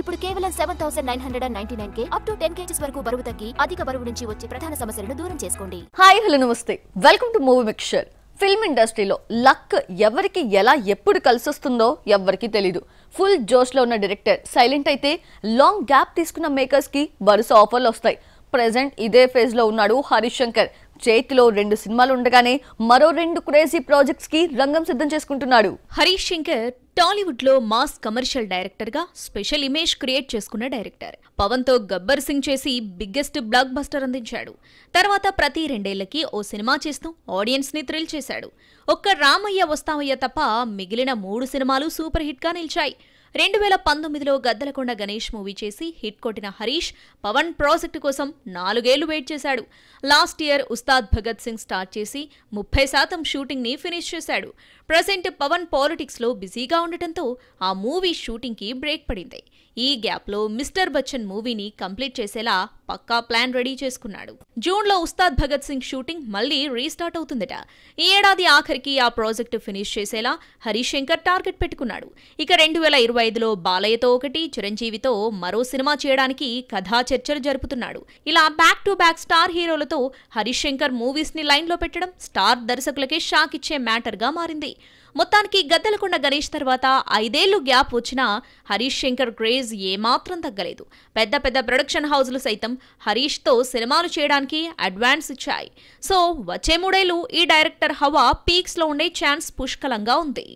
ఇప్పుడు కేవలం seven thousand nine hundred and ninety nine కే అప్ టు టెన్ కేజీస్ వరకు బరువు తగ్గి అధిక బరువు నుంచి వచ్చే ప్రధాన సమస్యలను దూరం చేసుకోండి హాయ్ హలో నమస్తే welcome to movie mixture film ఇండస్ట్రీలో లక్ ఎవరికి ఎలా ఎప్పుడు కలిసొస్తుందో ఎవరికి తెలీదు ఫుల్ జోష్లో ఉన్న డైరెక్టర్ సైలెంట్ అయితే లాంగ్ గ్యాప్ తీసుకున్న మేకర్స్ కి వరుస ఆఫర్లు వస్తాయి ప్రజెంట్ ఇదే ఫేజ్ లో ఉన్నాడు హరీష్ శంకర్ చేతిలో రెండు సినిమాలు ఉండగానే మరో రెండు క్రేజీ ప్రాజెక్ట్స్ కి రంగం సిద్ధం చేసుకుంటున్నాడు హరీష్ శంకర్ టాలీవుడ్లో మాస్ కమర్షియల్ డైరెక్టర్గా స్పెషల్ ఇమేజ్ క్రియేట్ చేసుకున్న డైరెక్టర్ పవన్ తో గబ్బర్ సింగ్ చేసి బిగ్గెస్ట్ బ్లాక్ బస్టర్ అందించాడు తర్వాత ప్రతి రెండేళ్లకి ఓ సినిమా చేస్తూ ఆడియన్స్ని థ్రిల్ చేశాడు ఒక్క రామయ్య వస్తామయ్య తప్ప మిగిలిన మూడు సినిమాలు సూపర్ హిట్గా నిలిచాయి రెండు వేల పంతొమ్మిదిలో గద్దలకొండ గణేష్ మూవీ చేసి హిట్ కొట్టిన హరీష్ పవన్ ప్రాజెక్టు కోసం నాలుగేళ్లు వెయిట్ చేశాడు last year Ustaad Bhagat Singh start చేసి ముప్పై శాతం షూటింగ్ని ఫినిష్ చేశాడు ప్రజెంట్ పవన్ పాలిటిక్స్లో బిజీగా ఉండటంతో ఆ మూవీ షూటింగ్కి బ్రేక్ పడింది ఈ గ్యాప్ లో మిస్టర్ బచ్చన్ మూవీని కంప్లీట్ చేసేలా పక్కా ప్లాన్ రెడీ చేసుకున్నాడు జూన్లో ఉస్తాద్ భగత్ సింగ్ షూటింగ్ మళ్లీ రీస్టార్ట్ అవుతుందట ఈ ఏడాది ఆఖరికి ఆ ప్రాజెక్టు ఫినిష్ చేసేలా హరీష్ శంకర్ టార్గెట్ పెట్టుకున్నాడు ఇక రెండు వేల ఇరవై ఐదులో బాలయ్యతో ఒకటి చిరంజీవితో మరో సినిమా చేయడానికి కథా చర్చలు జరుపుతున్నాడు ఇలా బ్యాక్ టు బ్యాక్ స్టార్ హీరోలతో హరీష్ శంకర్ మూవీస్ ని లైన్లో పెట్టడం స్టార్ దర్శకులకే షాక్ ఇచ్చే మ్యాటర్ గా మారింది మొత్తానికి గద్దలకొండ గణేష్ తర్వాత ఐదేళ్లు గ్యాప్ వచ్చినా హరీష్ శంకర్ క్రేజ్ క్రేజ్ ఏమాత్రం తగ్గలేదు పెద్ద పెద్ద ప్రొడక్షన్ హౌజ్లు సైతం హరీష్తో సినిమాలు చేయడానికి అడ్వాన్స్ ఇచ్చాయి సో వచ్చే మూడేళ్లు ఈ డైరెక్టర్ హవా పీక్స్లో ఉండే ఛాన్స్ పుష్కలంగా ఉంది